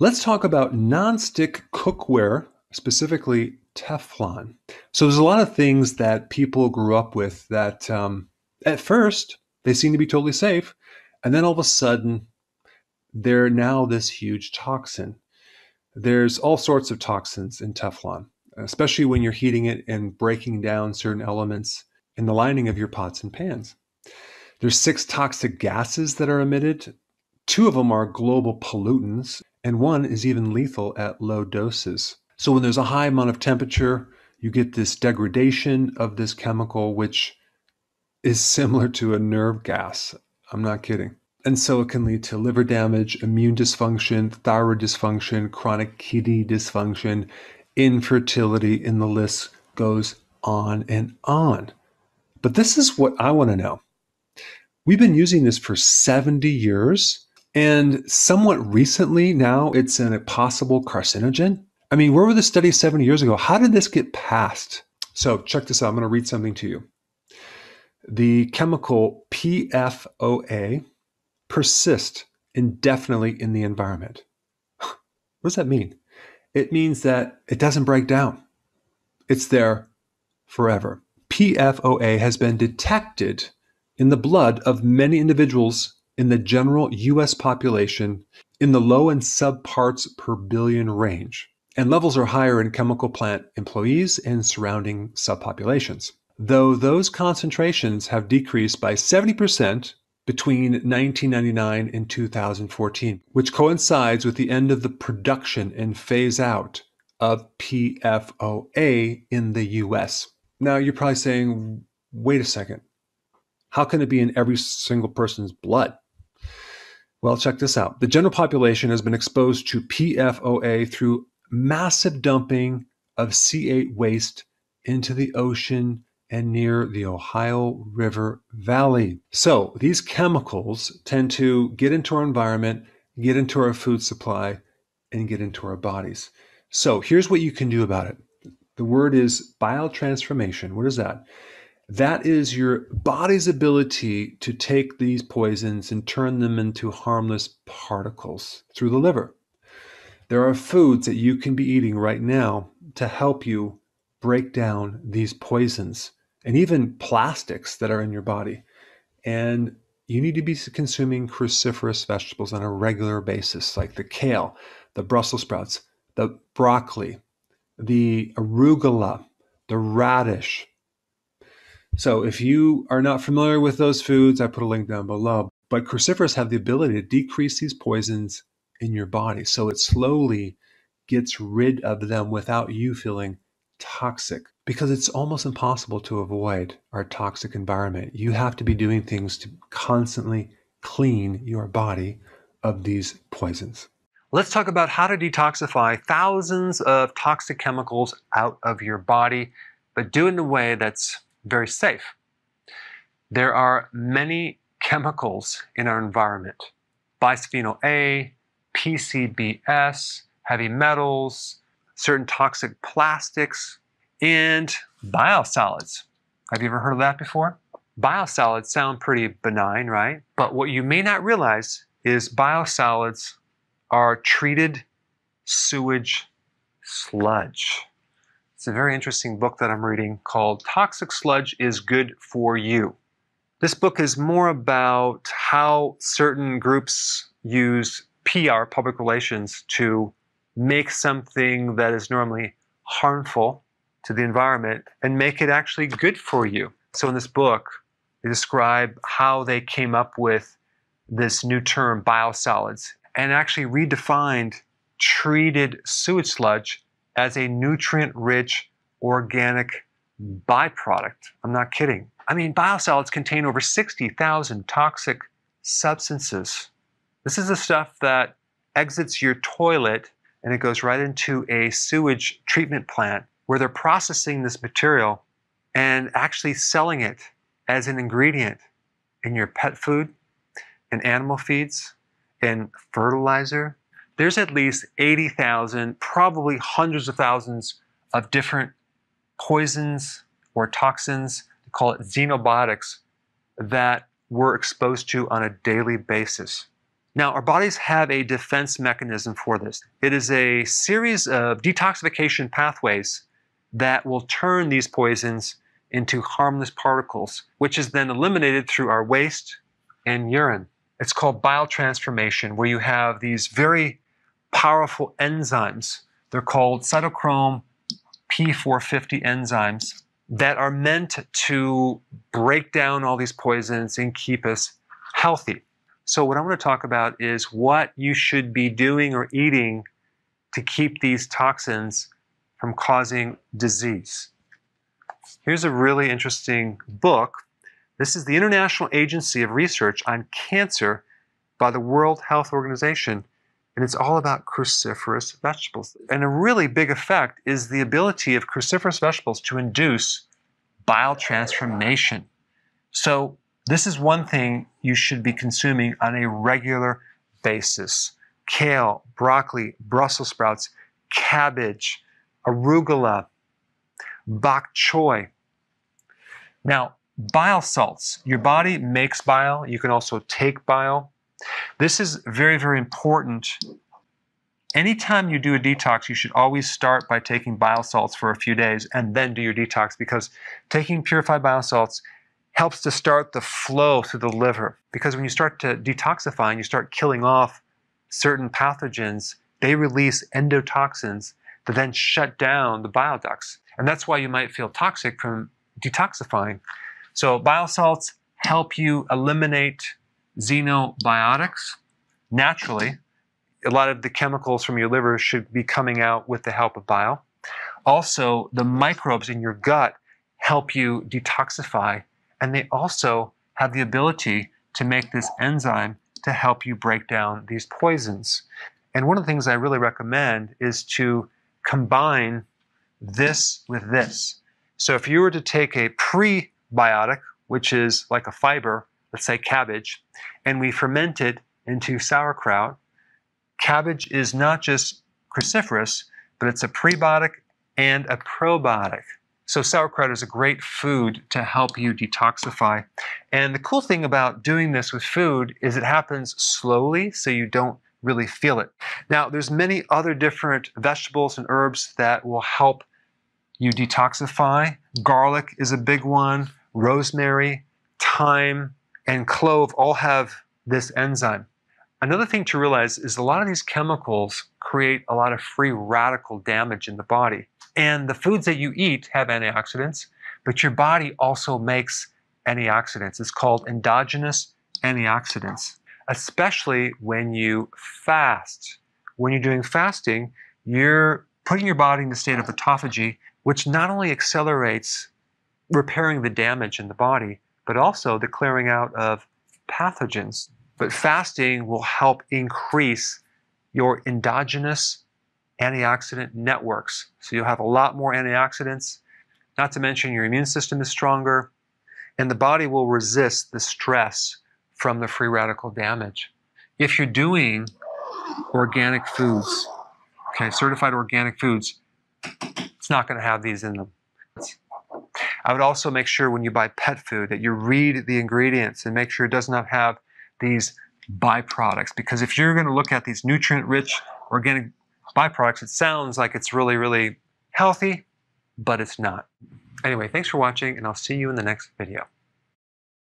Let's talk about non-stick cookware, specifically Teflon. So there's a lot of things that people grew up with that um, at first they seem to be totally safe, and then all of a sudden they're now this huge toxin. There's all sorts of toxins in Teflon, especially when you're heating it and breaking down certain elements in the lining of your pots and pans. There's six toxic gases that are emitted. Two of them are global pollutants, and one is even lethal at low doses. So, when there's a high amount of temperature, you get this degradation of this chemical, which is similar to a nerve gas. I'm not kidding. And so it can lead to liver damage, immune dysfunction, thyroid dysfunction, chronic kidney dysfunction, infertility, and the list goes on and on. But this is what I want to know. We've been using this for 70 years and somewhat recently now, it's a possible carcinogen. I mean, where were the studies 70 years ago? How did this get passed? So check this out. I'm going to read something to you. The chemical PFOA persists indefinitely in the environment. what does that mean? It means that it doesn't break down. It's there forever. PFOA has been detected in the blood of many individuals in the general US population in the low and sub parts per billion range, and levels are higher in chemical plant employees and surrounding subpopulations. Though those concentrations have decreased by 70% between 1999 and 2014, which coincides with the end of the production and phase out of PFOA in the US. Now you're probably saying, wait a second, how can it be in every single person's blood? Well, check this out. The general population has been exposed to PFOA through massive dumping of C8 waste into the ocean and near the Ohio River Valley. So these chemicals tend to get into our environment, get into our food supply, and get into our bodies. So here's what you can do about it. The word is biotransformation. What is that? That is your body's ability to take these poisons and turn them into harmless particles through the liver. There are foods that you can be eating right now to help you break down these poisons and even plastics that are in your body. And you need to be consuming cruciferous vegetables on a regular basis, like the kale, the Brussels sprouts, the broccoli, the arugula, the radish, so if you are not familiar with those foods, I put a link down below. But cruciferous have the ability to decrease these poisons in your body. So it slowly gets rid of them without you feeling toxic because it's almost impossible to avoid our toxic environment. You have to be doing things to constantly clean your body of these poisons. Let's talk about how to detoxify thousands of toxic chemicals out of your body, but do it in a way that's very safe. There are many chemicals in our environment. Bisphenol A, PCBs, heavy metals, certain toxic plastics, and biosolids. Have you ever heard of that before? Biosolids sound pretty benign, right? But what you may not realize is biosolids are treated sewage sludge. It's a very interesting book that I'm reading called Toxic Sludge is Good for You. This book is more about how certain groups use PR, public relations, to make something that is normally harmful to the environment and make it actually good for you. So in this book, they describe how they came up with this new term, biosolids, and actually redefined treated sewage sludge as a nutrient rich organic byproduct. I'm not kidding. I mean, biosolids contain over 60,000 toxic substances. This is the stuff that exits your toilet and it goes right into a sewage treatment plant where they're processing this material and actually selling it as an ingredient in your pet food, in animal feeds, in fertilizer, there's at least 80,000, probably hundreds of thousands of different poisons or toxins, they call it xenobiotics, that we're exposed to on a daily basis. Now, our bodies have a defense mechanism for this. It is a series of detoxification pathways that will turn these poisons into harmless particles, which is then eliminated through our waste and urine. It's called bile transformation, where you have these very powerful enzymes. They're called cytochrome P450 enzymes that are meant to break down all these poisons and keep us healthy. So, what i want to talk about is what you should be doing or eating to keep these toxins from causing disease. Here's a really interesting book. This is the International Agency of Research on Cancer by the World Health Organization and it's all about cruciferous vegetables. And a really big effect is the ability of cruciferous vegetables to induce bile transformation. So, this is one thing you should be consuming on a regular basis kale, broccoli, Brussels sprouts, cabbage, arugula, bok choy. Now, bile salts. Your body makes bile. You can also take bile. This is very, very important. Anytime you do a detox, you should always start by taking bile salts for a few days and then do your detox because taking purified bile salts helps to start the flow through the liver. Because when you start to detoxify and you start killing off certain pathogens, they release endotoxins that then shut down the bile ducts. And that's why you might feel toxic from detoxifying. So bile salts help you eliminate xenobiotics. Naturally, a lot of the chemicals from your liver should be coming out with the help of bile. Also, the microbes in your gut help you detoxify, and they also have the ability to make this enzyme to help you break down these poisons. And one of the things I really recommend is to combine this with this. So if you were to take a prebiotic, which is like a fiber, let's say cabbage, and we ferment it into sauerkraut, cabbage is not just cruciferous, but it's a prebiotic and a probiotic. So sauerkraut is a great food to help you detoxify. And the cool thing about doing this with food is it happens slowly so you don't really feel it. Now, there's many other different vegetables and herbs that will help you detoxify. Garlic is a big one, rosemary, thyme, and clove all have this enzyme. Another thing to realize is a lot of these chemicals create a lot of free radical damage in the body. And the foods that you eat have antioxidants, but your body also makes antioxidants. It's called endogenous antioxidants, especially when you fast. When you're doing fasting, you're putting your body in the state of autophagy, which not only accelerates repairing the damage in the body, but also the clearing out of pathogens. But fasting will help increase your endogenous antioxidant networks. So you'll have a lot more antioxidants, not to mention your immune system is stronger, and the body will resist the stress from the free radical damage. If you're doing organic foods, okay, certified organic foods, it's not going to have these in them. I would also make sure when you buy pet food that you read the ingredients and make sure it does not have these byproducts. Because if you're going to look at these nutrient rich organic byproducts, it sounds like it's really, really healthy, but it's not. Anyway, thanks for watching, and I'll see you in the next video.